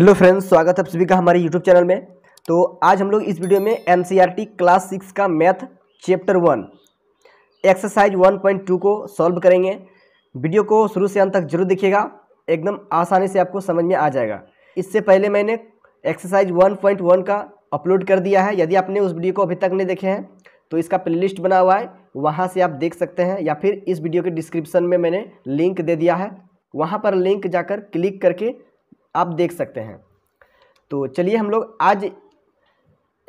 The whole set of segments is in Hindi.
हेलो फ्रेंड्स स्वागत है आप सभी का हमारे यूट्यूब चैनल में तो आज हम लोग इस वीडियो में एन क्लास सिक्स का math chapter one exercise one point two को सॉल्व करेंगे वीडियो को शुरू से अंत तक जरूर देखिएगा एकदम आसानी से आपको समझ में आ जाएगा इससे पहले मैंने एक्सरसाइज वन पॉइंट वन का अपलोड कर दिया है यदि आपने उस वीडियो को अभी तक नहीं देखे हैं तो इसका प्ले बना हुआ है वहाँ से आप देख सकते हैं या फिर इस वीडियो के डिस्क्रिप्सन में मैंने लिंक दे दिया है वहाँ पर लिंक जाकर क्लिक करके आप देख सकते हैं तो चलिए हम लोग आज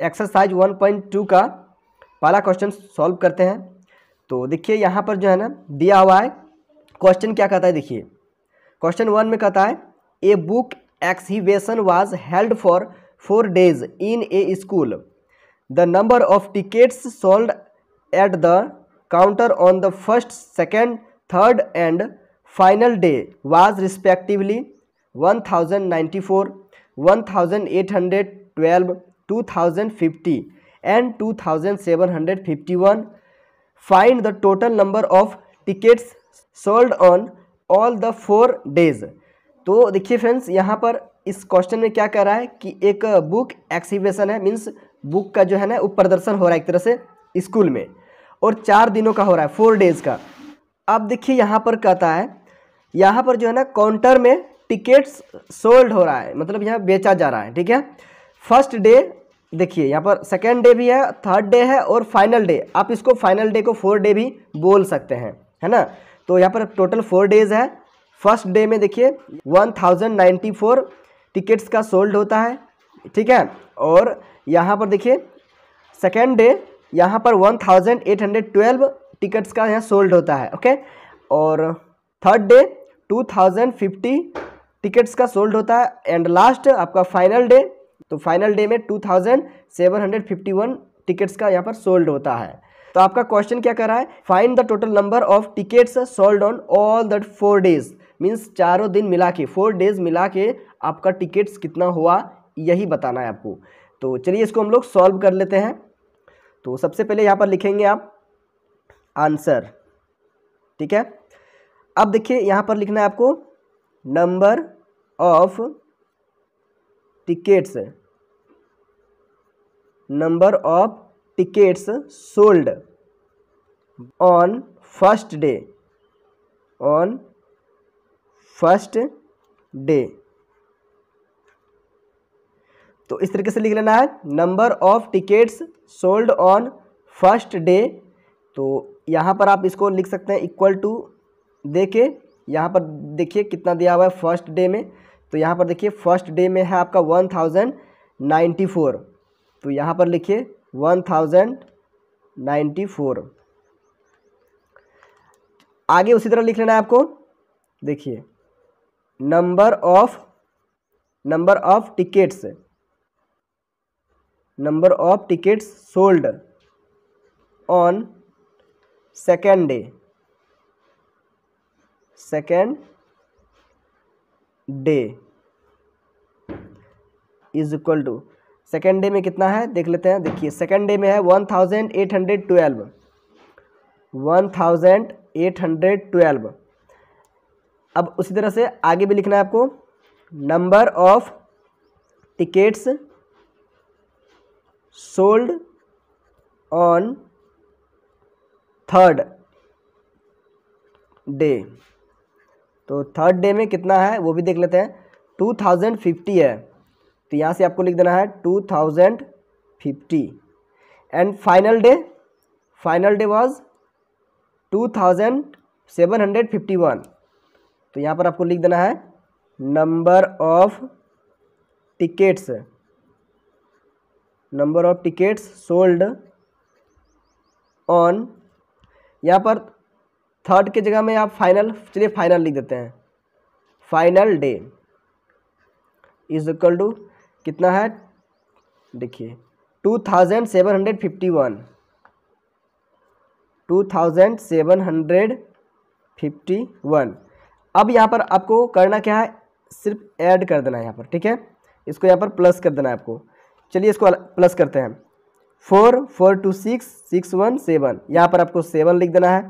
एक्सरसाइज 1.2 का पहला क्वेश्चन सॉल्व करते हैं तो देखिए यहाँ पर जो है ना दिया हुआ है क्वेश्चन क्या कहता है देखिए क्वेश्चन वन में कहता है a book exhibition was held for four days in a school the number of tickets sold at the counter on the first second third and final day was respectively one thousand ninety four one thousand eight hundred twelve two thousand fifty and two thousand seven hundred fifty one find the total number of tickets sold on all the four days तो देखिए फ्रेंड्स यहाँ पर इस क्वेश्चन में क्या कह रहा है कि एक बुक एक्सीबिशन है मीन्स बुक का जो है ना वो प्रदर्शन हो रहा है एक तरह से स्कूल में और चार दिनों का हो रहा है फोर डेज का अब देखिए यहाँ पर कहता है यहाँ पर जो है ना काउंटर में टिकट्स सोल्ड हो रहा है मतलब यहाँ बेचा जा रहा है ठीक है फर्स्ट डे देखिए यहाँ पर सेकेंड डे भी है थर्ड डे है और फाइनल डे आप इसको फाइनल डे को फोर डे भी बोल सकते हैं है ना तो यहाँ पर टोटल फोर डेज है फर्स्ट डे में देखिए one thousand ninety four tickets का सोल्ड होता है ठीक है और यहाँ पर देखिए सेकेंड डे यहाँ पर one thousand eight hundred twelve tickets का यहाँ सोल्ड होता है ओके और third day two thousand fifty tickets का सोल्ड होता है एंड लास्ट आपका फाइनल डे तो फाइनल डे में two thousand seven hundred fifty one tickets का यहाँ पर सोल्ड होता है तो आपका क्वेश्चन क्या कर रहा है find the total number of tickets sold on all that four days means चारों दिन मिला के फोर डेज मिला के आपका टिकट्स कितना हुआ यही बताना है आपको तो चलिए इसको हम लोग सॉल्व कर लेते हैं तो सबसे पहले यहाँ पर लिखेंगे आप आंसर ठीक है अब देखिए यहाँ पर लिखना है आपको number of tickets number of tickets sold on first day on first day तो इस तरीके से लिख लेना है number of tickets sold on first day तो यहां पर आप इसको लिख सकते हैं इक्वल टू देखे यहाँ पर देखिए कितना दिया हुआ है फर्स्ट डे में तो यहाँ पर देखिए फर्स्ट डे में है आपका वन थाउजेंड नाइन्टी फोर तो यहाँ पर लिखिए वन थाउजेंड नाइन्टी फोर आगे उसी तरह लिख लेना है आपको देखिए number of number of tickets number of tickets sold on second day second day is equal to second day में कितना है देख लेते हैं देखिए सेकेंड डे में है one thousand eight hundred twelve one thousand eight hundred twelve अब उसी तरह से आगे भी लिखना है आपको number of tickets sold on third day तो थर्ड डे में कितना है वो भी देख लेते हैं टू थाउजेंड फिफ्टी है तो यहाँ से आपको लिख देना है two thousand fifty and final day final day was two thousand seven hundred fifty one तो यहाँ पर आपको लिख देना है number of tickets number of tickets sold on यहाँ पर थर्ड की जगह में आप फाइनल चलिए फाइनल लिख देते हैं final day is equal to कितना है देखिए two thousand seven hundred fifty one two thousand seven hundred fifty one अब यहाँ पर आपको करना क्या है सिर्फ ऐड कर देना है यहाँ पर ठीक है इसको यहाँ पर प्लस कर देना है आपको चलिए इसको प्लस करते हैं four four two six six one seven यहाँ पर आपको सेवन लिख देना है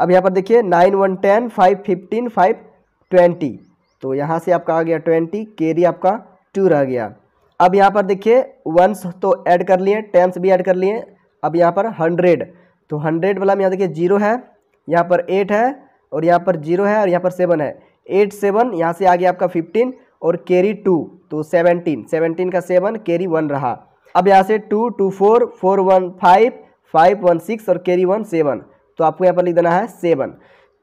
अब यहाँ पर देखिए nine one ten five fifteen five twenty तो यहाँ से आपका आ गया ट्वेंटी केरी आपका टू रह गया अब यहाँ पर देखिए वंस तो ऐड कर लिए टेंस भी ऐड कर लिए अब यहाँ पर हंड्रेड तो हंड्रेड वाला में यहाँ देखिए जीरो है यहाँ पर एट है और यहाँ पर जीरो है और यहाँ पर सेवन है एट सेवन यहाँ से आ गया आपका फिफ्टीन और केरी टू तो सेवनटीन सेवनटीन का सेवन केरी वन रहा अब यहाँ से two two four four one five five one six और केरी वन सेवन तो आपको यहाँ पर लिख देना है सेवन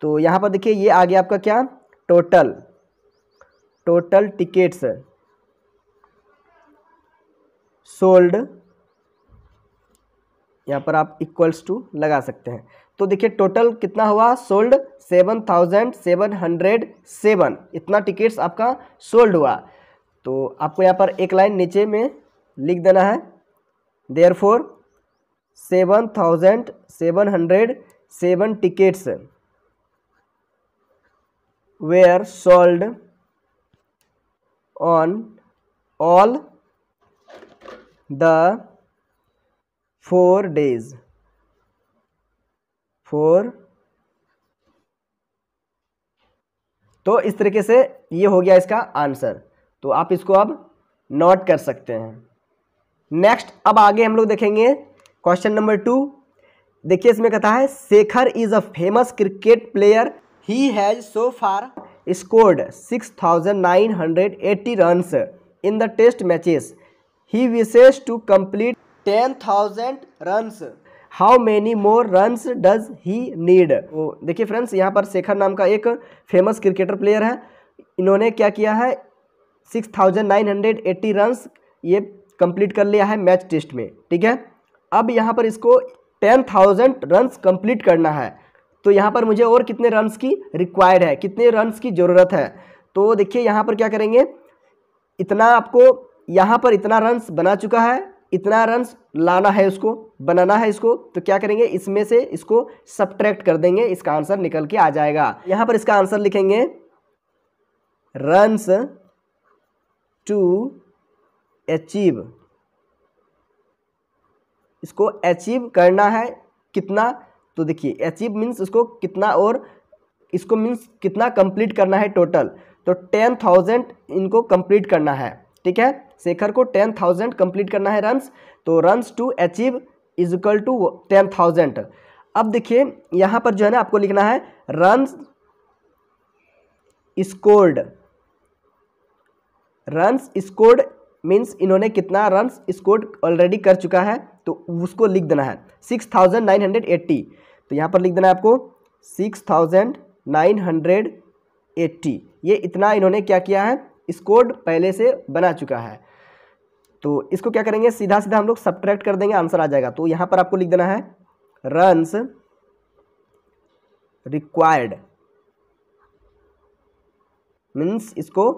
तो यहाँ पर देखिए ये आ गया आपका क्या टोटल टोटल टिकेट्स सोल्ड यहाँ पर आप इक्वल्स टू लगा सकते हैं तो देखिए टोटल कितना हुआ sold seven thousand seven hundred seven इतना टिकट्स आपका सोल्ड हुआ तो आपको यहाँ पर एक लाइन नीचे में लिख देना है there four seven thousand seven hundred tickets way are sold on all the four days four तो इस तरीके से ये हो गया इसका आंसर तो आप इसको अब नोट कर सकते हैं नेक्स्ट अब आगे हम लोग देखेंगे क्वेश्चन नंबर टू देखिए इसमें कहता है Shekhar is a famous cricket player he has so far scored 6,980 runs in the test matches he wishes to complete 10,000 runs how many more runs does he need वो देखिए फ्रेंड्स यहाँ पर शेखर नाम का एक फेमस क्रिकेटर प्लेयर है इन्होंने क्या किया है 6,980 रन्स ये कंप्लीट कर लिया है मैच टेस्ट में ठीक है अब यहाँ पर इसको टेन थाउजेंड रन्स कंप्लीट करना है तो यहाँ पर मुझे और कितने रन्स की रिक्वायर्ड है कितने रन्स की ज़रूरत है तो देखिए यहाँ पर क्या करेंगे इतना आपको यहाँ पर इतना रन्स बना चुका है इतना रन्स लाना है उसको बनाना है इसको तो क्या करेंगे इसमें से इसको सब्ट्रैक्ट कर देंगे इसका आंसर निकल के आ जाएगा यहाँ पर इसका आंसर लिखेंगे रन्स टू अचीव इसको अचीव करना है कितना तो देखिए अचीव मीन्स इसको कितना और इसको मीन्स कितना कंप्लीट करना है टोटल तो टेन थाउजेंड इनको कंप्लीट करना है ठीक है शेखर को टेन थाउजेंड कंप्लीट करना है रन्स तो runs to achieve is equal to ten thousand अब देखिए यहाँ पर जो है ना आपको लिखना है runs scored runs scored means इन्होंने कितना रन स्कोर ऑलरेडी कर चुका है तो उसको लिख देना है six thousand nine hundred eighty तो यहाँ पर लिख देना है आपको six thousand nine hundred eighty ये इतना इन्होंने क्या किया है स्कोर पहले से बना चुका है तो इसको क्या करेंगे सीधा सीधा हम लोग सब्ट्रैक्ट कर देंगे आंसर आ जाएगा तो यहाँ पर आपको लिख देना है रन्स रिक्वायर्ड मीन्स इसको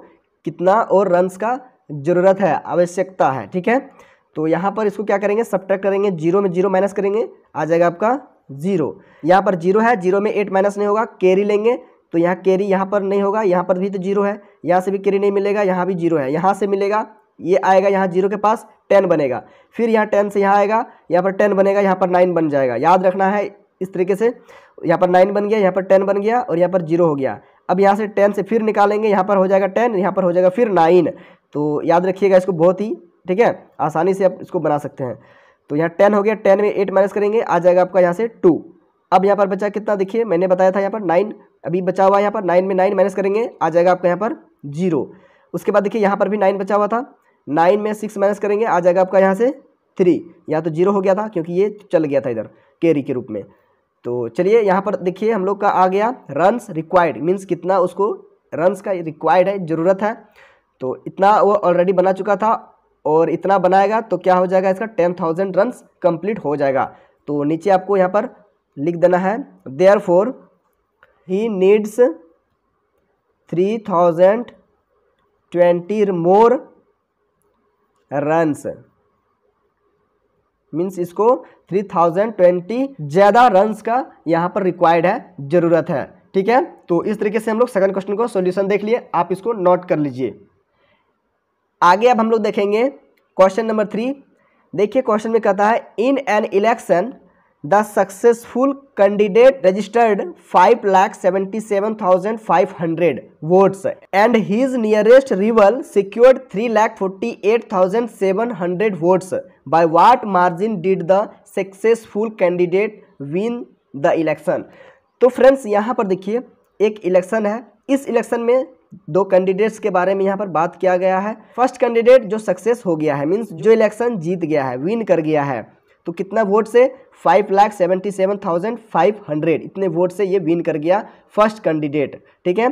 कितना और रन्स का ज़रूरत है आवश्यकता है ठीक है तो यहाँ पर इसको क्या करेंगे सब करेंगे जीरो में जीरो माइनस करेंगे आ जाएगा आपका जीरो यहाँ पर जीरो है जीरो में एट माइनस नहीं होगा कैरी लेंगे तो यहाँ कैरी यहाँ पर नहीं होगा यहाँ पर भी तो जीरो है यहाँ से भी कैरी नहीं मिलेगा यहाँ भी जीरो है यहाँ से मिलेगा ये आएगा यहाँ जीरो के पास टेन बनेगा फिर यहाँ टेन से यहाँ आएगा यहाँ पर टेन बनेगा यहाँ पर नाइन बन जाएगा याद रखना है इस तरीके से यहाँ पर नाइन बन गया यहाँ पर टेन बन गया और यहाँ पर जीरो हो गया अब यहाँ से टेन से फिर निकालेंगे यहाँ पर हो जाएगा टेन यहाँ पर हो जाएगा फिर नाइन तो याद रखिएगा इसको बहुत ही ठीक है आसानी से आप इसको बना सकते हैं तो यहाँ टेन हो गया टेन में एट माइनस करेंगे आ जाएगा आपका यहाँ से टू अब यहाँ पर बचा कितना देखिए मैंने बताया था यहाँ पर नाइन अभी बचा हुआ है यहाँ पर नाइन में नाइन माइनस करेंगे आ जाएगा आपका यहाँ पर जीरो उसके बाद देखिए यहाँ पर भी नाइन बचा हुआ था नाइन में सिक्स माइनस करेंगे आ जाएगा आपका यहाँ से थ्री यहाँ तो जीरो हो गया था क्योंकि ये चल गया था इधर कैरी के रूप में तो चलिए यहाँ पर देखिए हम लोग का आ गया रन्स रिक्वायर्ड मीन्स कितना उसको रन्स का रिक्वायर्ड है ज़रूरत है तो इतना वो ऑलरेडी बना चुका था और इतना बनाएगा तो क्या हो जाएगा इसका टेन थाउजेंड रन कंप्लीट हो जाएगा तो नीचे आपको यहाँ पर लिख देना है therefore he needs three thousand twenty more runs means इसको थ्री थाउजेंड ट्वेंटी ज़्यादा रन्स का यहाँ पर रिक्वायर्ड है ज़रूरत है ठीक है तो इस तरीके से हम लोग सेकंड क्वेश्चन को सॉल्यूशन देख लिए आप इसको नोट कर लीजिए आगे अब हम लोग देखेंगे क्वेश्चन नंबर थ्री देखिए क्वेश्चन में कहता है in an election the successful candidate registered five lakh seventy seven thousand five hundred votes and his nearest rival secured three lakh forty eight thousand seven hundred votes by what margin did the successful candidate win the election तो फ्रेंड्स यहाँ पर देखिए एक इलेक्शन है इस इलेक्शन में दो कैंडिडेट्स के बारे में यहाँ पर बात किया गया है फर्स्ट कैंडिडेट जो सक्सेस हो गया है मीन्स जो इलेक्शन जीत गया है विन कर गया है तो कितना वोट से five lakh seventy seven thousand five hundred इतने वोट से ये विन कर गया फर्स्ट कैंडिडेट ठीक है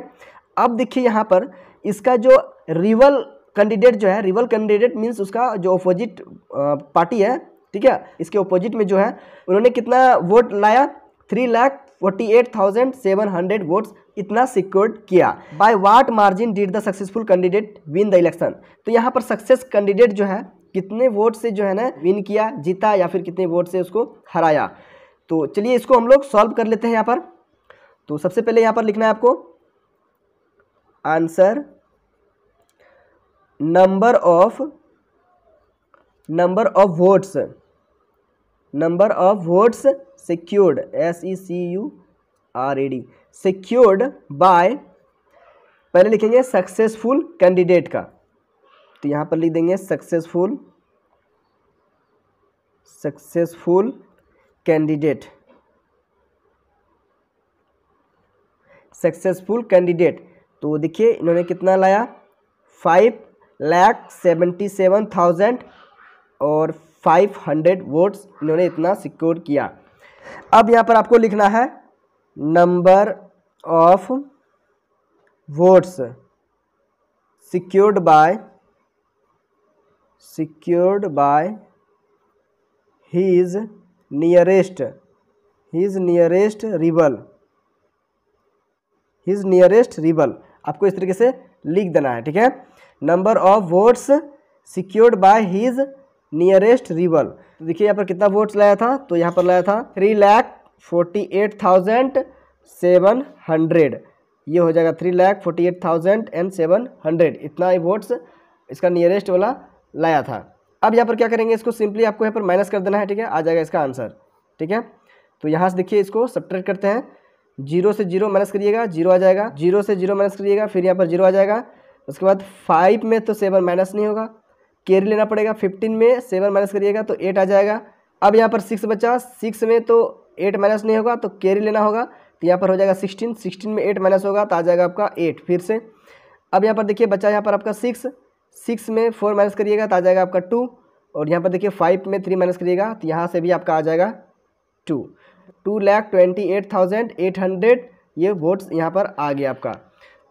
अब देखिए यहाँ पर इसका जो रिवल कैंडिडेट जो है रिवल कैंडिडेट मीन्स उसका जो अपोजिट पार्टी है ठीक है इसके अपोजिट में जो है उन्होंने कितना वोट लाया three lakh forty eight thousand seven hundred votes कितना सिक्योर्ड किया by what margin did the successful candidate win the election तो यहाँ पर सक्सेस कैंडिडेट जो है कितने वोट से जो है ना विन किया जीता या फिर कितने वोट से उसको हराया तो चलिए इसको हम लोग सॉल्व कर लेते हैं यहाँ पर तो सबसे पहले यहाँ पर लिखना है आपको answer number of number of votes number of votes secured S E C U R E D secured by पहले लिखेंगे सक्सेसफुल कैंडिडेट का तो यहां पर लिख देंगे successful successful candidate successful candidate तो देखिए इन्होंने कितना लाया five lakh seventy seven thousand और फाइव हंड्रेड वोट्स इन्होंने इतना सिक्योर किया अब यहाँ पर आपको लिखना है number of votes secured by secured by his nearest his nearest rebel his nearest rebel आपको इस तरीके से लिख देना है ठीक है number of votes secured by his nearest rebel देखिए यहाँ पर कितना वोट्स लाया था तो यहाँ पर लाया था three lakh forty eight thousand seven hundred ये हो जाएगा three lakh forty eight thousand and seven hundred इतना ही वोट्स इसका नियरेस्ट वाला लाया था अब यहाँ पर क्या करेंगे इसको सिंपली आपको यहाँ पर माइनस कर देना है ठीक है आ जाएगा इसका आंसर ठीक है तो यहाँ से देखिए इसको सब्ट्रैक्ट करते हैं जीरो से जीरो माइनस करिएगा जीरो आ जाएगा जीरो से जीरो माइनस करिएगा फिर यहाँ पर जीरो आ जाएगा उसके बाद फाइव में तो सेवन माइनस नहीं होगा कैरी लेना पड़ेगा फिफ्टीन में सेवन माइनस करिएगा तो एट आ जाएगा अब यहाँ पर सिक्स बचा सिक्स में तो एट माइनस नहीं होगा तो कैरी लेना होगा तो यहाँ पर हो जाएगा सिक्सटीन सिक्सटीन में एट माइनस होगा तो आ जाएगा आपका एट फिर से अब यहाँ पर देखिए बच्चा यहाँ पर आपका सिक्स सिक्स में फोर माइनस करिएगा तो आ जाएगा आपका टू और यहाँ पर देखिए फाइव में थ्री माइनस करिएगा तो यहाँ से भी आपका आ जाएगा two two lakh twenty eight thousand eight hundred ये वोट्स यहाँ पर आ गया आपका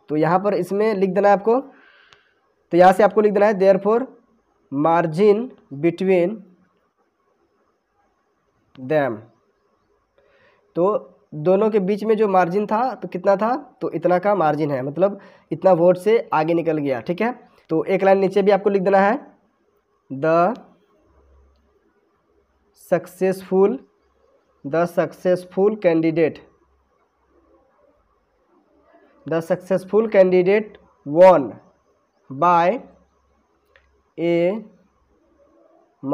तो यहाँ पर इसमें लिख देना है आपको तो यहाँ से आपको लिख देना है therefore margin between them तो दोनों के बीच में जो मार्जिन था तो कितना था तो इतना का मार्जिन है मतलब इतना वोट से आगे निकल गया ठीक है तो एक लाइन नीचे भी आपको लिख देना है the successful the successful candidate the successful candidate won by a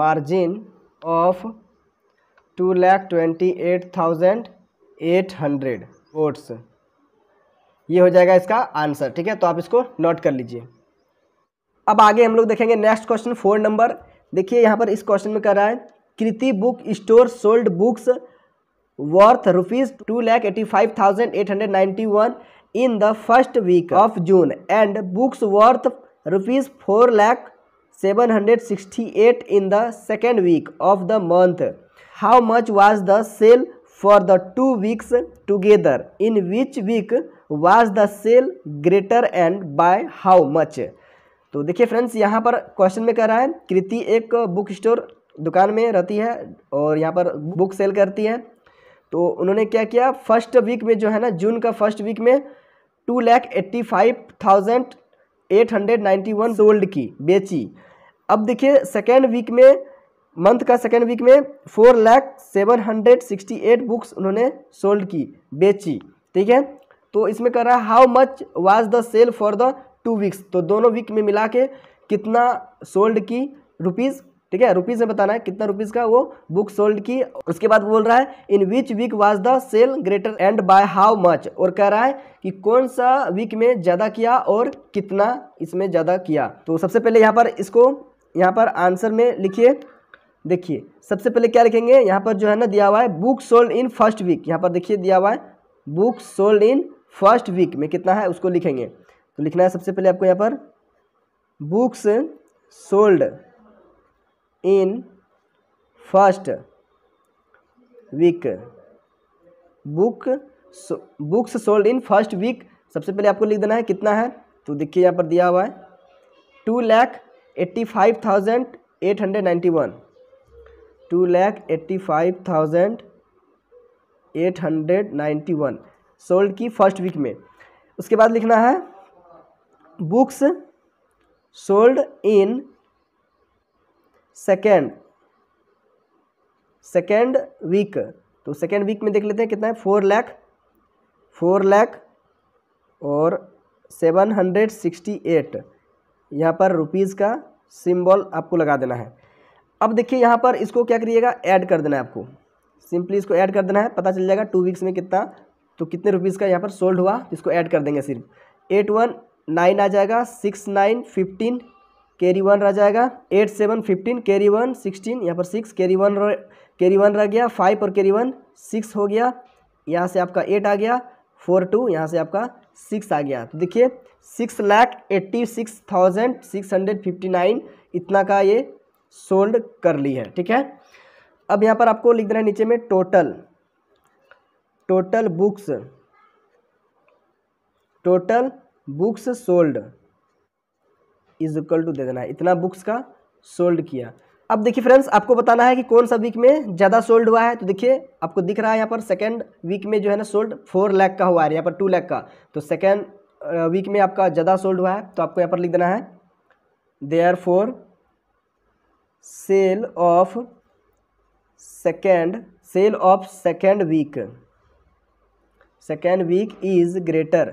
margin of two lakh twenty eight thousand eight hundred votes ये हो जाएगा इसका आंसर ठीक है तो आप इसको नोट कर लीजिए अब आगे हम लोग देखेंगे नेक्स्ट क्वेश्चन फोर नंबर देखिए यहाँ पर इस क्वेश्चन में कह रहा है Kriti book store sold books worth rupees two lakh eighty five thousand eight hundred ninety one in the first week of June and books worth rupees four lakh seven hundred sixty eight in the second week of the month how much was the sale for the two weeks together in which week was the sale greater and by how much तो देखिए फ्रेंड्स यहाँ पर क्वेश्चन में कह रहा है कृति एक बुक स्टोर दुकान में रहती है और यहाँ पर बुक सेल करती है तो उन्होंने क्या किया फर्स्ट वीक में जो है ना जून का फर्स्ट वीक में two lakh eighty five thousand eight hundred ninety one sold की बेची अब देखिए सेकेंड वीक में मंथ का सेकेंड वीक में four lakh seven hundred sixty eight books उन्होंने सोल्ड की बेची ठीक है तो इसमें कह रहा है how much was the sale for the two weeks तो दोनों वीक में मिला के कितना सोल्ड की रुपीज़ ठीक है रुपीज़ में बताना है कितना रुपीज़ का वो बुक सोल्ड की उसके बाद बोल रहा है in which week was the sale greater and by how much और कह रहा है कि कौन सा वीक में ज़्यादा किया और कितना इसमें ज़्यादा किया तो सबसे पहले यहाँ पर इसको यहाँ पर आंसर में लिखिए देखिए सबसे पहले क्या लिखेंगे यहाँ पर जो है ना दिया हुआ है book sold in first week यहाँ पर देखिए दिया हुआ है book sold in first week में कितना है उसको लिखेंगे तो लिखना है सबसे पहले आपको यहाँ पर books sold in first week book books sold in first week सबसे पहले आपको लिख देना है कितना है तो देखिए यहाँ पर दिया हुआ है two lakh eighty five thousand eight hundred ninety one two lakh eighty five thousand eight hundred ninety one sold की फर्स्ट वीक में उसके बाद लिखना है books sold in second second week तो सेकेंड वीक में देख लेते हैं कितना है फोर लैख फोर लैख और सेवन हंड्रेड सिक्सटी एट यहाँ पर रुपीज़ का सिंबल आपको लगा देना है अब देखिए यहाँ पर इसको क्या करिएगा ऐड कर देना है आपको सिंपली इसको ऐड कर देना है पता चल जाएगा टू वीक्स में कितना तो कितने रुपीज़ का यहाँ पर सोल्ड हुआ तो इसको ऐड कर देंगे सिर्फ एट वन नाइन आ जाएगा six nine fifteen carry one रह जाएगा eight seven fifteen carry one sixteen यहाँ पर six carry one carry one रह गया फाइव और कैरी वन सिक्स हो गया यहाँ से आपका एट आ गया फोर टू यहाँ से आपका सिक्स आ गया तो देखिए six lakh eighty six thousand six hundred fifty nine इतना का ये सोल्ड कर ली है ठीक है अब यहाँ पर आपको लिख देना है नीचे में total total books total books sold is equal to दे देना है इतना बुक्स का सोल्ड किया अब देखिए फ्रेंड्स आपको बताना है कि कौन सा वीक में ज़्यादा सोल्ड हुआ है तो देखिए आपको दिख रहा है यहाँ पर सेकेंड वीक में जो है ना सोल्ड फोर लैख का हुआ है यहाँ पर टू लैख का तो सेकेंड वीक में आपका ज़्यादा सोल्ड हुआ है तो आपको यहाँ पर लिख देना है therefore sale of second sale of second week second week is greater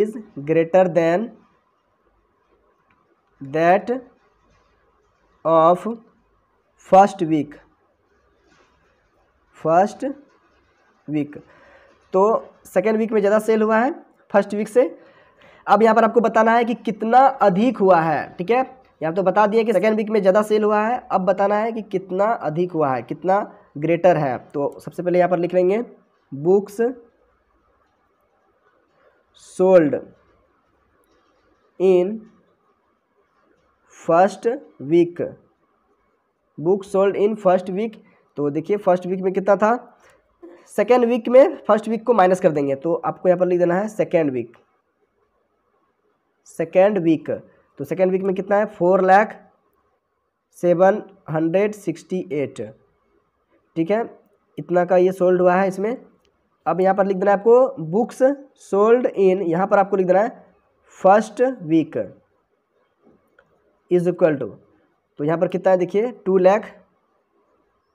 is greater than that of first week first week तो सेकेंड वीक में ज़्यादा सेल हुआ है फर्स्ट वीक से अब यहाँ पर आपको बताना है कि कितना अधिक हुआ है ठीक है यहाँ तो बता दिया कि सेकेंड वीक में ज़्यादा सेल हुआ है अब बताना है कि कितना अधिक हुआ है कितना ग्रेटर है तो सबसे पहले यहाँ पर लिख लेंगे books sold in first week book sold in first week तो देखिए फर्स्ट वीक में कितना था सेकेंड वीक में फर्स्ट वीक को माइनस कर देंगे तो आपको यहाँ पर लिख देना है सेकेंड वीक सेकेंड वीक तो सेकेंड वीक में कितना है four lakh seven hundred sixty eight ठीक है इतना का ये सोल्ड हुआ है इसमें अब यहाँ पर लिख देना है आपको बुक्स सोल्ड इन यहाँ पर आपको लिख देना है first week is equal to तो यहाँ पर कितना है देखिए two lakh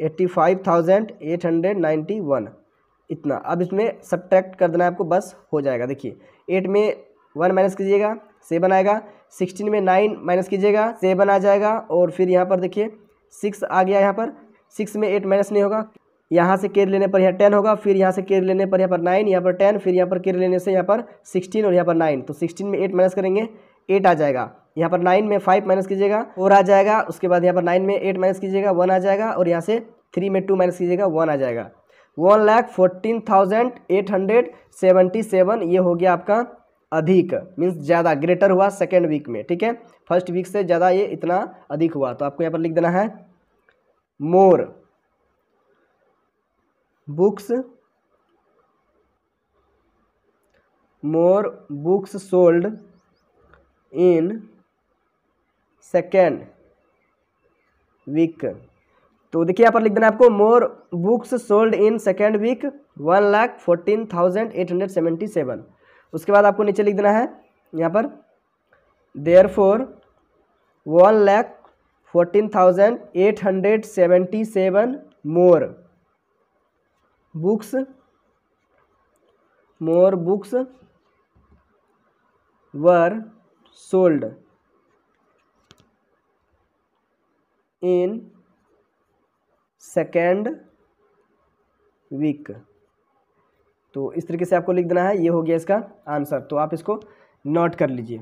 eighty five thousand eight hundred ninety one इतना अब इसमें सब्ट्रैक्ट कर देना है आपको बस हो जाएगा देखिए एट में वन माइनस कीजिएगा सेवन आएगा सिक्सटीन में नाइन माइनस कीजिएगा सेवन आ जाएगा और फिर यहाँ पर देखिए सिक्स आ गया यहाँ पर सिक्स में एट माइनस नहीं होगा यहाँ से केयर लेने पर यहाँ टेन होगा फिर यहाँ से केयर लेने पर यहाँ पर नाइन यहाँ पर टेन फिर यहाँ पर केयर लेने से यहाँ पर सिक्सटीन और यहाँ पर नाइन तो सिक्सटीन में एट माइनस करेंगे एट आ जाएगा यहाँ पर नाइन में फाइव माइनस कीजिएगा फोर आ जाएगा उसके बाद यहाँ पर नाइन में एट माइनस कीजिएगा वन आ जाएगा और यहाँ से थ्री में टू माइनस कीजिएगा वन आ जाएगा one lakh fourteen thousand eight hundred seventy seven ये हो गया आपका अधिक मीन्स ज़्यादा ग्रेटर हुआ सेकेंड वीक में ठीक है फर्स्ट वीक से ज़्यादा ये इतना अधिक हुआ तो आपको यहाँ पर लिख देना है more books more books sold in second week तो देखिए यहाँ पर लिख देना आपको more books sold in second week one lakh fourteen thousand eight hundred seventy seven उसके बाद आपको नीचे लिख देना है यहाँ पर therefore one lakh fourteen thousand eight hundred seventy seven more books more books were sold in second week तो इस तरीके से आपको लिख देना है ये हो गया इसका आंसर तो आप इसको नोट कर लीजिए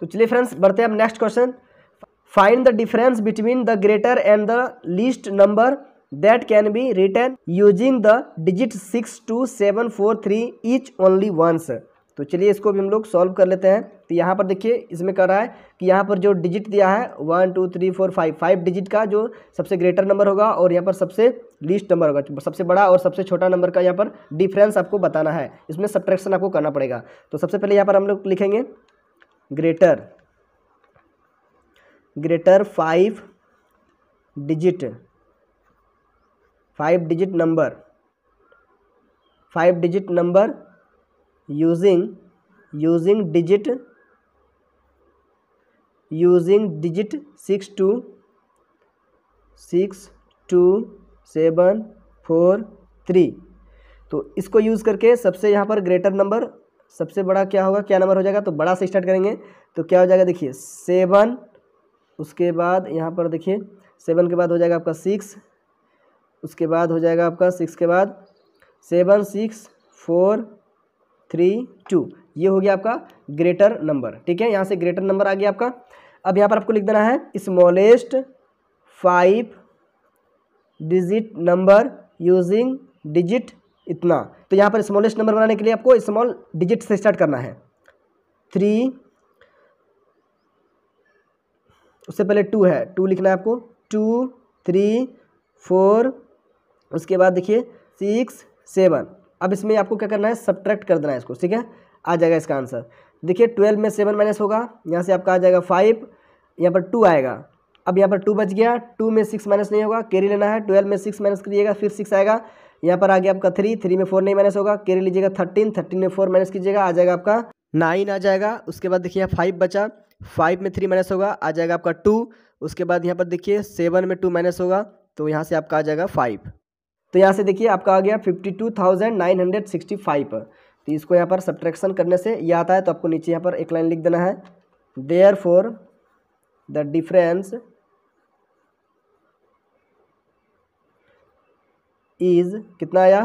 तो चलिए फ्रेंड्स बढ़ते हैं अब next question find the difference between the greater and the least number that can be written using the digit six two seven four three each only once तो चलिए इसको भी हम लोग सॉल्व कर लेते हैं तो यहाँ पर देखिए इसमें कह रहा है कि यहाँ पर जो डिजिट दिया है one two three four five five digit का जो सबसे ग्रेटर नंबर होगा और यहाँ पर सबसे लीस्ट नंबर होगा सबसे बड़ा और सबसे छोटा नंबर का यहाँ पर डिफरेंस आपको बताना है इसमें सब्ट्रैक्शन आपको करना पड़ेगा तो सबसे पहले यहाँ पर हम लोग लिखेंगे greater greater five digit five digit number five digit number using using digit using digit six two six two seven four three तो इसको यूज़ करके सबसे यहाँ पर ग्रेटर नंबर सबसे बड़ा क्या होगा क्या नंबर हो जाएगा तो बड़ा से स्टार्ट करेंगे तो क्या हो जाएगा देखिए सेवन उसके बाद यहाँ पर देखिए सेवन के बाद हो जाएगा आपका सिक्स उसके बाद हो जाएगा आपका सिक्स के बाद seven six four three two ये हो गया आपका ग्रेटर नंबर ठीक है यहाँ से ग्रेटर नंबर आ गया आपका अब यहाँ पर आपको लिख देना है smallest five digit number using digit इतना तो यहाँ पर स्मॉलेस्ट नंबर बनाने के लिए आपको स्मॉल डिजिट से स्टार्ट करना है थ्री उससे पहले टू है टू लिखना है आपको टू थ्री फोर उसके बाद देखिए सिक्स सेवन अब इसमें आपको क्या करना है सब्ट्रैक्ट कर देना है इसको ठीक है आ जाएगा इसका आंसर देखिए ट्वेल्व में सेवन माइनस होगा यहाँ से आपका आ जाएगा फाइव यहाँ पर टू आएगा अब यहाँ पर टू बच गया टू में सिक्स माइनस नहीं होगा कैरी लेना है ट्वेल्व में सिक्स माइनस करिएगा फिर सिक्स आएगा यहाँ पर आ गया आपका थ्री थ्री में फोर नहीं माइनस होगा कैरी लीजिएगा थर्टीन थर्टीन में फोर माइनस कीजिएगा आ जाएगा आपका नाइन आ जाएगा उसके बाद देखिए फाइव बचा फाइव में थ्री माइनस होगा आ जाएगा आपका टू उसके बाद यहाँ पर देखिए सेवन में टू माइनस होगा तो यहाँ से आपका आ जाएगा फाइव तो यहाँ से देखिए आपका आ गया fifty two thousand nine hundred sixty five तो इसको यहाँ पर सब्ट्रैक्शन करने से ये आता है तो आपको नीचे यहाँ पर एक लाइन लिख देना है therefore the difference is कितना आया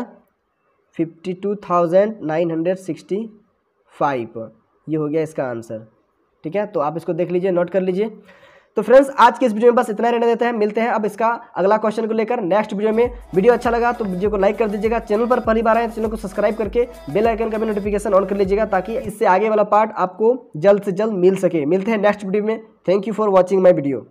fifty two thousand nine hundred sixty five ये हो गया इसका आंसर ठीक है तो आप इसको देख लीजिए नोट कर लीजिए तो फ्रेंड्स आज के इस वीडियो में बस इतना रहने देते हैं मिलते हैं अब इसका अगला क्वेश्चन को लेकर नेक्स्ट वीडियो में वीडियो अच्छा लगा तो वीडियो को लाइक कर दीजिएगा चैनल पर पहली बार आए चैनल तो को सब्सक्राइब करके बेल आइकन का भी नोटिफिकेशन ऑन कर लीजिएगा ताकि इससे आगे वाला पार्ट आपको जल्द से जल्द मिल सके मिलते हैं नेक्स्ट वीडियो में thank you for watching my video